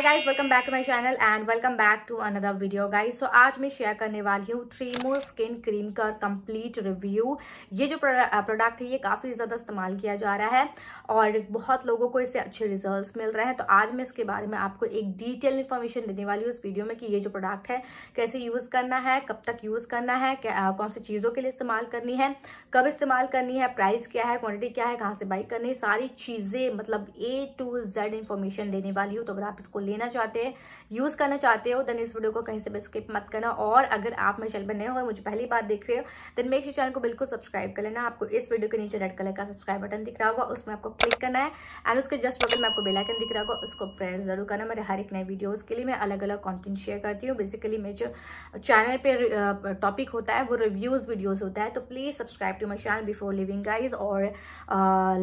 high guys welcome back to my channel and welcome back to another video guys so आज मैं share करने वाली हूँ Tremo skin cream का complete review ये जो प्रोडक्ट है ये काफ़ी ज़्यादा इस्तेमाल किया जा रहा है और बहुत लोगों को इससे अच्छे रिजल्ट मिल रहे हैं तो आज मैं इसके बारे में आपको एक डिटेल इन्फॉर्मेशन देने वाली हूँ इस वीडियो में कि ये जो प्रोडक्ट है कैसे यूज़ करना है कब तक यूज़ करना है क्या, कौन सी चीज़ों के लिए इस्तेमाल करनी है कब इस्तेमाल करनी है प्राइस क्या है क्वान्टिटी क्या है कहाँ से बाई करनी है सारी चीज़ें मतलब ए टू जेड इन्फॉर्मेशन देने वाली हूँ तो अगर आप इसको लेना चाहते हैं यूज़ करना चाहते हो देन इस वीडियो को कहीं से भी स्किप मत करना और अगर आप मेरे चैनल पर नए हो और मुझे पहली बार देख रहे हो देन मेरे इस चैनल को बिल्कुल सब्सक्राइब कर लेना आपको इस वीडियो के नीचे रेड कलर का सब्सक्राइब बटन दिख रहा होगा उसमें आपको क्लिक करना है एंड उसके जस्ट बगल में आपको बेलाइकन दिख रहा होगा उसको प्रेस जरूर करना मेरे हर एक नए वीडियोज़ के लिए मैं अलग अलग कॉन्टेंट शेयर करती हूँ बेसिकली मेरे जो चैनल पर टॉपिक होता है वो रिव्यूज़ वीडियोज़ होता है तो please subscribe to my channel before leaving guys और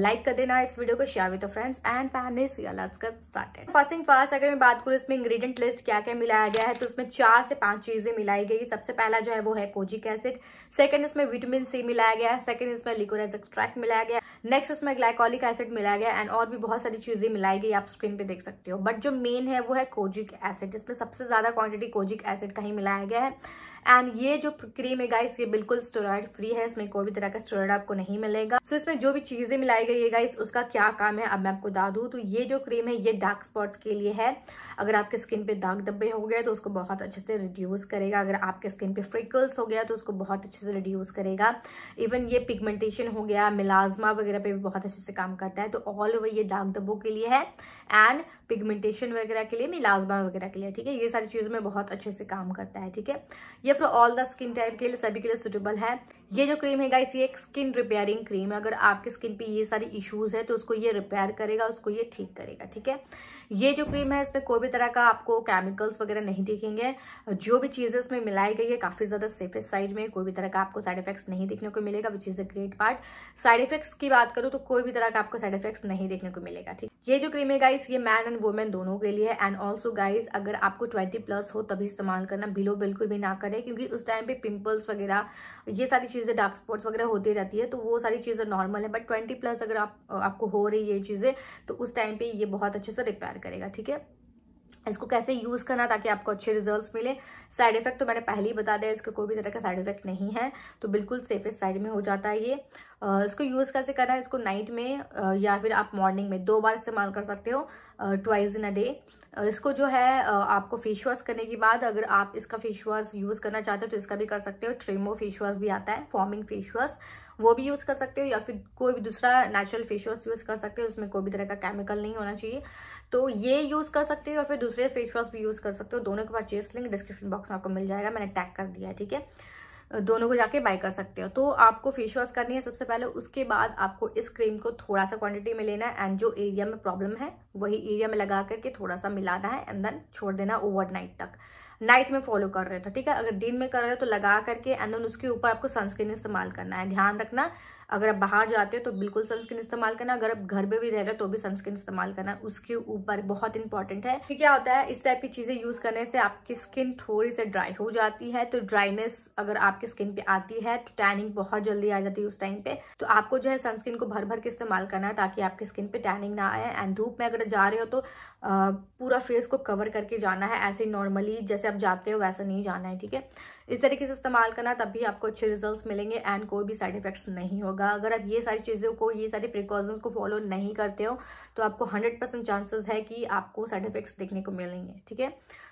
लाइक कर देना इस वीडियो को share with friends and family so first thing first अगर मैं बात करूँ इसमें इंग्रेडिएंट लिस्ट क्या क्या मिलाया गया है तो उसमें चार से पांच चीज़ें मिलाई गई सबसे पहला जो है वो है कोजिक एसिड सेकंड इसमें विटामिन सी मिलाया गया है सेकंड इसमें लिकोरेज एक्सट्रैक्ट मिलाया गया नेक्स्ट उसमें ग्लाइकोलिक एसिड मिलाया गया एंड और भी बहुत सारी चीज़ें मिलाई गई आप स्क्रीन पे देख सकते हो बट जो मेन है वो है कोजिक एसिड जिसमें सबसे ज़्यादा क्वांटिटी कोजिक एसिड का ही मिलाया गया है एंड ये जो क्रीम है गाइस ये बिल्कुल स्टोरॉयड फ्री है इसमें कोई भी तरह का स्टोरॉयड आपको नहीं मिलेगा सो so, इसमें जो भी चीजें मिलाई गई है गाइस उसका क्या काम है अब मैं आपको बता दूँ तो ये जो क्रीम है ये डार्क स्पॉट्स के लिए है अगर आपके स्किन पे दाग धब्बे हो गए तो उसको बहुत अच्छे से रिड्यूस करेगा अगर आपके स्किन पे फ्रिकल्स हो गया तो उसको बहुत अच्छे से रिड्यूस करेगा इवन ये पिगमेंटेशन हो गया मिलाजमा वगैरह पे भी बहुत अच्छे से काम करता है तो ऑल ओवर ये दाग धब्बों के लिए है एंड पिगमेंटेशन वगैरह के लिए मिलाजमा वगैरह के लिए ठीक है ये सारी चीज़ों में बहुत अच्छे से काम करता है ठीक है ये for all the skin type के लिए सभी के लिए सुटेबल है ये जो क्रीम है गाइस ये एक स्किन रिपेयरिंग क्रीम है अगर आपके स्किन पे ये सारी इश्यूज है तो उसको ये रिपेयर करेगा उसको ये ठीक करेगा ठीक है ये जो क्रीम है इसमें कोई भी तरह का आपको केमिकल्स वगैरह नहीं दिखेंगे जो भी चीज़ें इसमें मिलाई गई है काफ़ी ज़्यादा सेफेस्ट साइड में कोई भी तरह का आपको साइड इफेक्ट्स नहीं देखने को मिलेगा which is a great part side effects की बात करूँ तो कोई भी तरह का आपको साइड इफेक्ट्स नहीं देखने को मिलेगा ठीक ये जो क्रीम है गाइस ये मैन एंड वुमेन दोनों के लिए एंड ऑल्सो गाइस अगर आपको ट्वेंटी प्लस हो तभी इस्तेमाल करना बिलो बिल्कुल भी ना करें क्योंकि उस टाइम पे पिंपल्स वगैरह ये सारी चीज़ें डार्क स्पॉट्स वगैरह होती रहती है तो वो सारी चीज़ें नॉर्मल है बट ट्वेंटी प्लस अगर आप आपको हो रही है ये चीज़ें तो उस टाइम पे ये बहुत अच्छे से रिपेयर करेगा ठीक है इसको कैसे यूज़ करना ताकि आपको अच्छे रिजल्ट्स मिले साइड इफेक्ट तो मैंने पहले ही बता दिया इसका कोई भी तरह का साइड इफेक्ट नहीं है तो बिल्कुल सेफेस्ट साइड में हो जाता है ये इसको यूज़ कैसे करना है इसको नाइट में या फिर आप मॉर्निंग में दो बार इस्तेमाल कर सकते हो ट्वाइस इन अ डे इसको जो है आपको फेस वॉश करने के बाद अगर आप इसका फेस वॉश यूज़ करना चाहते हो तो इसका भी कर सकते हो ट्रेमो फेस वॉश भी आता है फॉर्मिंग फेस वॉश वो भी यूज़ कर सकते हो या फिर कोई भी दूसरा नेचुरल फेस वॉश यूज़ कर सकते हो उसमें कोई भी तरह का केमिकल नहीं होना चाहिए तो ये यूज़ कर सकते हो या फिर दूसरे फेस वॉश भी यूज़ कर सकते हो दोनों के परचेज लिंक डिस्क्रिप्शन बॉक्स में आपको मिल जाएगा मैंने टैग कर दिया है ठीक है दोनों को जाके बाय कर सकते हो तो आपको फेस वॉश करनी है सबसे पहले उसके बाद आपको इस क्रीम को थोड़ा सा क्वांटिटी में लेना है एंड जो एरिया में प्रॉब्लम है वही एरिया में लगा करके थोड़ा सा मिलाना है एंड देन छोड़ देना ओवरनाइट तक नाइट में फॉलो कर रहे हो ठीक है अगर दिन में कर रहे हो तो लगा करके एंड देन उसके ऊपर आपको सनस्क्रीन इस्तेमाल करना है ध्यान रखना अगर आप बाहर जाते हो तो बिल्कुल सनस्क्रीन इस्तेमाल करना अगर आप घर पे भी रह रहे हो तो भी सनस्क्रीन इस्तेमाल करना उसके ऊपर बहुत इंपॉर्टेंट है कि क्या होता है इस टाइप की चीज़ें यूज़ करने से आपकी स्किन थोड़ी से ड्राई हो जाती है तो ड्राइनेस अगर आपकी स्किन पे आती है तो टैनिंग बहुत जल्दी आ जाती है उस टाइम पे तो आपको जो है सनस्क्रीन को भर भर के इस्तेमाल करना है ताकि आपकी स्किन पे टैनिंग ना आए एंड धूप में अगर जा रहे हो तो पूरा फेस को कवर करके जाना है ऐसे नॉर्मली जैसे आप जाते हो वैसा नहीं जाना है ठीक है इस तरीके से इस्तेमाल करना तब भी आपको अच्छे रिजल्ट मिलेंगे एंड कोई भी साइड इफेक्ट्स नहीं होगा अगर आप ये सारी चीज़ों को ये सारी प्रिकॉशंस को फॉलो नहीं करते हो तो आपको हंड्रेड परसेंट चांसेस है कि आपको साइड इफेक्ट्स देखने को मिलेंगे ठीक है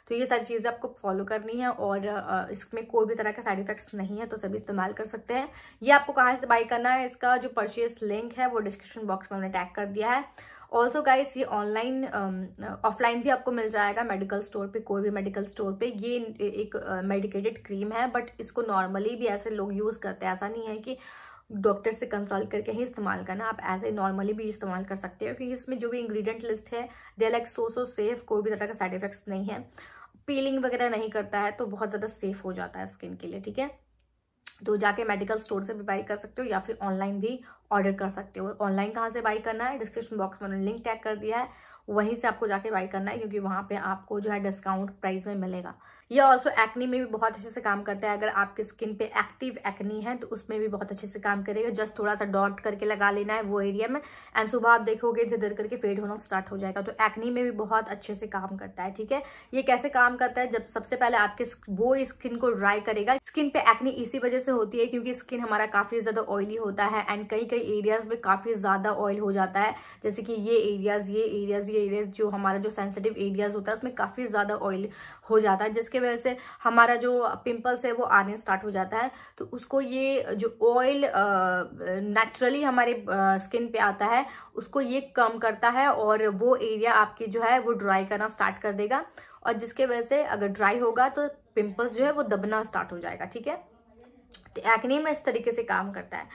तो ये सारी चीज़ें आपको फॉलो करनी है और इसमें कोई भी तरह का साइड इफेक्ट्स नहीं है तो सभी इस्तेमाल कर सकते हैं ये आपको कहाँ से बाई करना है इसका जो परचेज लिंक है वो डिस्क्रिप्शन बॉक्स में हमने टैग कर दिया है ऑल्सो गाइस ये ऑनलाइन ऑफलाइन um, भी आपको मिल जाएगा मेडिकल स्टोर पे कोई भी मेडिकल स्टोर पे ये एक मेडिकेटेड क्रीम है बट इसको नॉर्मली भी ऐसे लोग यूज़ करते हैं ऐसा नहीं है कि डॉक्टर से कंसल्ट करके ही इस्तेमाल करना आप ऐसे नॉर्मली भी इस्तेमाल कर सकते हो क्योंकि इसमें जो भी इंग्रेडिएंट लिस्ट है they like so so safe कोई भी तरह का साइड इफेक्ट्स नहीं है पीलिंग वगैरह नहीं करता है तो बहुत ज़्यादा सेफ हो जाता है स्किन के लिए ठीक है तो जाके मेडिकल स्टोर से भी बाई कर सकते हो या फिर ऑनलाइन भी ऑर्डर कर सकते हो ऑनलाइन कहाँ से बाई करना है डिस्क्रिप्शन बॉक्स में उन्होंने लिंक टैग कर दिया है वहीं से आपको जाके बाई करना है क्योंकि वहाँ पे आपको जो है डिस्काउंट प्राइस में मिलेगा ये ऑल्सो एक्नी में भी बहुत अच्छे से काम करता है अगर आपके स्किन पे एक्टिव एक्नी है तो उसमें भी बहुत अच्छे से काम करेगा जस्ट थोड़ा सा डॉट करके लगा लेना है वो एरिया में एंड सुबह आप देखोगे इधर उधर करके फेड होना स्टार्ट हो जाएगा तो एक्नी में भी बहुत अच्छे से काम करता है ठीक है ये कैसे काम करता है जब सबसे पहले आपके वो स्किन को ड्राई करेगा स्किन पे एक्नी इसी वजह से होती है क्योंकि स्किन हमारा काफी ज्यादा ऑयली होता है एंड कई कई एरियाज में काफी ज्यादा ऑयल हो जाता है जैसे कि ये एरियाज ये एरियाज ये एरियाज जो हमारा जो सेंसिटिव एरियाज होता है उसमें काफी ज्यादा ऑयल हो जाता है जिसके जिसके वजह से हमारा जो पिंपल्स है वो आने स्टार्ट हो जाता है तो उसको ये जो ऑयल नेचुरली हमारे स्किन पे आता है उसको ये कम करता है और वो एरिया आपकी जो है वो ड्राई करना स्टार्ट कर देगा और जिसके वजह से अगर ड्राई होगा तो पिंपल्स जो है वो दबना स्टार्ट हो जाएगा ठीक है तो एक्नी में इस तरीके से काम करता है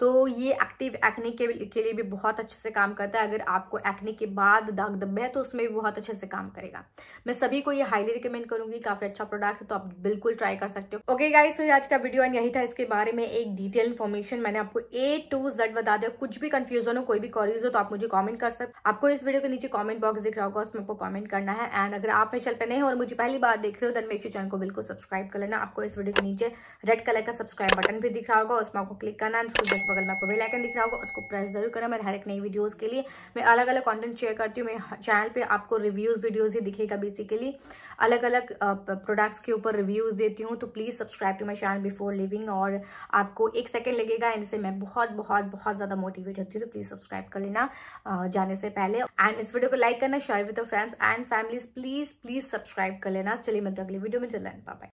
तो ये एक्टिव एक्ने के, के लिए भी बहुत अच्छे से काम करता है अगर आपको एक्ने के बाद दाग धब्बे है तो उसमें भी बहुत अच्छे से काम करेगा मैं सभी को ये हाईली रिकमेंड करूंगी काफी अच्छा प्रोडक्ट है तो आप बिल्कुल ट्राई कर सकते हो ओके गाइस तो ये आज का वीडियो यही था इसके बारे में एक डिटेल इन्फॉर्मेशन मैंने आपको ए टू जेड बता दिया कुछ भी कंफ्यूजन हो कोई भी क्वारीज हो तो आप मुझे कॉमेंट कर सकते आपको इस वीडियो के नीचे कॉमेंट बॉक्स दिख रहा होगा उसमें आपको कॉमेंट करना है एंड अगर आप मेरे चल पर नहीं हो और मुझे पहली बार देख रहे हो देन मेरे चैनल को बिल्कुल सब्सक्राइब कर लेना आपको इस वीडियो के नीचे रेड कलर का सब्सक्राइब बटन भी दिख रहा होगा उसमें आपको क्लिक करना एंड बगल में आपको बेल आइकन दिख रहा होगा उसको प्रेस जरूर करें मेरे हर एक नई वीडियोस के लिए मैं अलग अलग कंटेंट शेयर करती हूँ मेरे चैनल पे आपको रिव्यूज़ वीडियोज़ ही दिखेगा बेसिकली अलग अलग प्रोडक्ट्स के ऊपर रिव्यूज़ देती हूँ तो please subscribe to my channel before leaving और आपको एक सेकेंड लगेगा इनसे मैं बहुत बहुत बहुत ज़्यादा मोटिवेट होती हूँ तो प्लीज़ सब्सक्राइब कर लेना जाने से पहले एंड इस वीडियो को लाइक करना share with friends and families please please subscribe कर लेना चलिए तो अगली वीडियो में चल रहा है